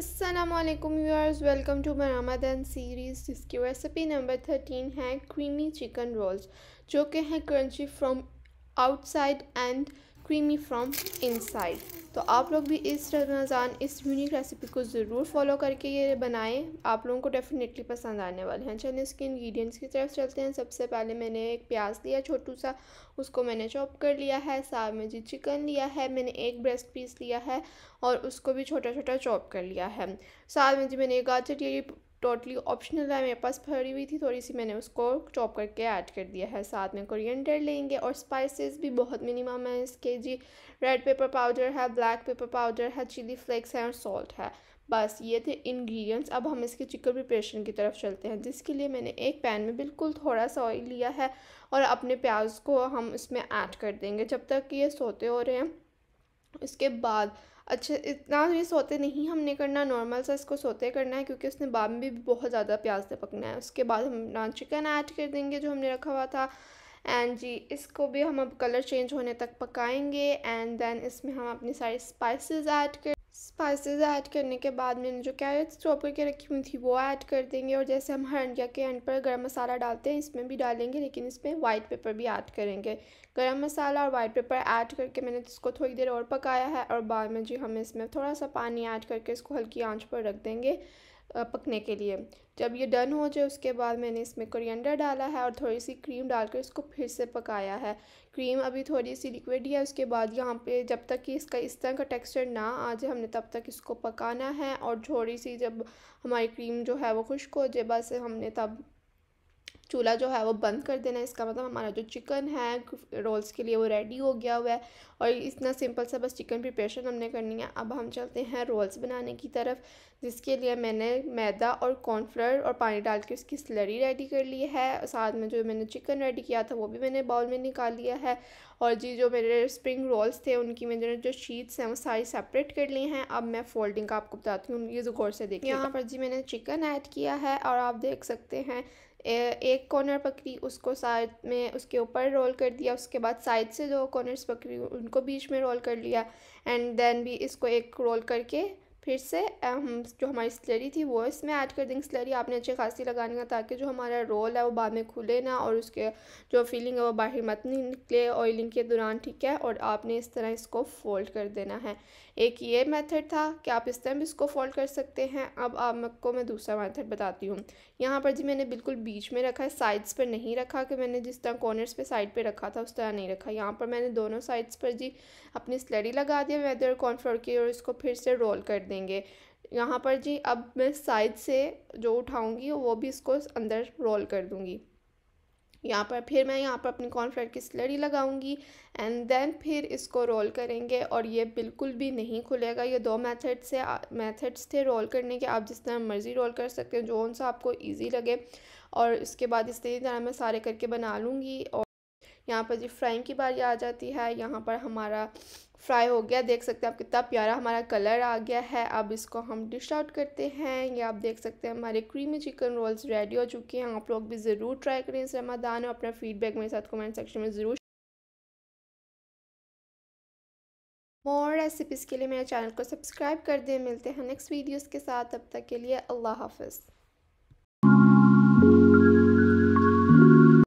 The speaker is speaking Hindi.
अल्लाम व्यूअर्स वेलकम टू मरामादन सीरीज़ जिसकी रेसिपी नंबर थर्टीन है क्रीमी चिकन रोल्स जो कि हैं crunchy from outside and creamy from inside तो आप लोग भी इस रमज़ान इस यूनिक रेसिपी को ज़रूर फॉलो करके ये बनाएं आप लोगों को डेफ़िनेटली पसंद आने वाले हैं चलिए इसके इंग्रेडिएंट्स की तरफ चलते हैं सबसे पहले मैंने एक प्याज लिया छोटू सा उसको मैंने चॉप कर लिया है साग में जी चिकन लिया है मैंने एक ब्रेस्ट पीस लिया है और उसको भी छोटा छोटा चॉप कर लिया है साग में जी मैंने गाजर ये टोटली ऑप्शनल है मेरे पास भरी हुई थी थोड़ी सी मैंने उसको चॉप करके ऐड कर दिया है साथ में कोरिएंडर लेंगे और स्पाइसेस भी बहुत मिनिमम है इसके जी रेड पेपर पाउडर है ब्लैक पेपर पाउडर है चिली फ्लेक्स है और सॉल्ट है बस ये थे इंग्रेडिएंट्स अब हम इसके चिकन प्रिपरेशन की तरफ चलते हैं जिसके लिए मैंने एक पैन में बिल्कुल थोड़ा सा ऑयल लिया है और अपने प्याज को हम इसमें ऐड कर देंगे जब तक ये सोते हो रहे हैं उसके बाद अच्छे इतना ये सोते नहीं हमने करना नॉर्मल सा इसको सोते करना है क्योंकि उसने बाद में भी बहुत ज़्यादा प्याज से पकना है उसके बाद हम ना चिकन ऐड कर देंगे जो हमने रखा हुआ था एंड जी इसको भी हम अब कलर चेंज होने तक पकाएंगे एंड देन इसमें हम अपनी सारी स्पाइसेस ऐड कर स्पाइसेस ऐड करने के बाद मैंने जो कैरेट्स चॉप करके रखी हुई थी वो ऐड कर देंगे और जैसे हम हंडिया के एंड पर गरम मसाला डालते हैं इसमें भी डालेंगे लेकिन इसमें वाइट पेपर भी ऐड करेंगे गरम मसाला और वाइट पेपर ऐड करके मैंने तो इसको थोड़ी देर और पकाया है और बाद में जी हम इसमें थोड़ा सा पानी ऐड करके इसको हल्की आँच पर रख देंगे पकने के लिए जब ये डन हो जाए उसके बाद मैंने इसमें कोरिएंडर डाला है और थोड़ी सी क्रीम डालकर इसको फिर से पकाया है क्रीम अभी थोड़ी सी लिक्विड है उसके बाद यहाँ पे जब तक कि इसका इस तरह का टेक्सचर ना आ जाए हमने तब तक इसको पकाना है और थोड़ी सी जब हमारी क्रीम जो है वो खुश्क हो जाए बस हमने तब चूल्हा जो है वो बंद कर देना इसका मतलब हमारा जो चिकन है रोल्स के लिए वो रेडी हो गया हुआ है और इतना सिंपल सा बस चिकन प्रिपरेशन हमने करनी है अब हम चलते हैं रोल्स बनाने की तरफ जिसके लिए मैंने मैदा और कॉर्नफ्लोर और पानी डाल के उसकी स्लरी रेडी कर ली है साथ में जो मैंने चिकन रेडी किया था वो भी मैंने बाउल में निकाल लिया है और जी जो मेरे स्प्रिंग रोल्स थे उनकी मैंने जो शीट्स हैं वो सारी सेपरेट कर ली हैं अब मैं फोल्डिंग का आपको बताती हूँ ये गौर से देखिए यहाँ पर जी मैंने चिकन ऐड किया है और आप देख सकते हैं ए, एक एक कॉर्नर पकड़ी उसको साथ में उसके ऊपर रोल कर दिया उसके बाद साइड से दो कॉर्नर्स पकड़ी उनको बीच में रोल कर लिया एंड देन भी इसको एक रोल करके फिर से हम जो हमारी स्लरी थी वो इसमें ऐड कर देंगे स्लरी आपने अच्छी खासी लगानी है ताकि जो हमारा रोल है वो बाद में खुले ना और उसके जो फीलिंग है वो बाहर मत नहीं निकले ऑयलिंग के दौरान ठीक है और आपने इस तरह इसको फोल्ड कर देना है एक ये मेथड था कि आप इस तरह भी इसको फोल्ड कर सकते हैं अब आपको मैं दूसरा मैथड बताती हूँ यहाँ पर जी मैंने बिल्कुल बीच में रखा है साइड्स पर नहीं रखा कि मैंने जिस तरह कॉर्नर्स पर साइड पर रखा था उस तरह नहीं रखा यहाँ पर मैंने दोनों साइड्स पर जी अपनी स्लरी लगा दिया वेदर कॉर्नफ्लोर की और इसको फिर से रोल कर दिया देंगे यहाँ पर जी अब मैं साइड से जो उठाऊँगी वो भी इसको अंदर रोल कर दूँगी यहाँ पर फिर मैं यहाँ पर अपनी कॉर्नफ्लेवर की स्लरी लगाऊंगी एंड देन फिर इसको रोल करेंगे और ये बिल्कुल भी नहीं खुलेगा ये दो मेथड से मेथड्स थे रोल करने के आप जिस तरह मर्ज़ी रोल कर सकते हैं जो सा आपको इजी लगे और इसके बाद इस तरह मैं सारे करके बना लूँगी और यहाँ पर जी फ्राइंग की बारी आ जाती है यहाँ पर हमारा फ्राई हो गया देख सकते हैं आप कितना प्यारा हमारा कलर आ गया है अब इसको हम डिश आउट करते हैं ये आप देख सकते हैं हमारे क्रीमी चिकन रोल्स रेडी हो चुके हैं आप लोग भी ज़रूर ट्राई करें इस रमादान और अपना फीडबैक मेरे साथ कमेंट सेक्शन में ज़रूर मोर रेसिपीज़ के लिए मेरे चैनल को सब्सक्राइब कर दें मिलते हैं नेक्स्ट वीडियोज़ के साथ अब तक के लिए अल्लाह हाफिज़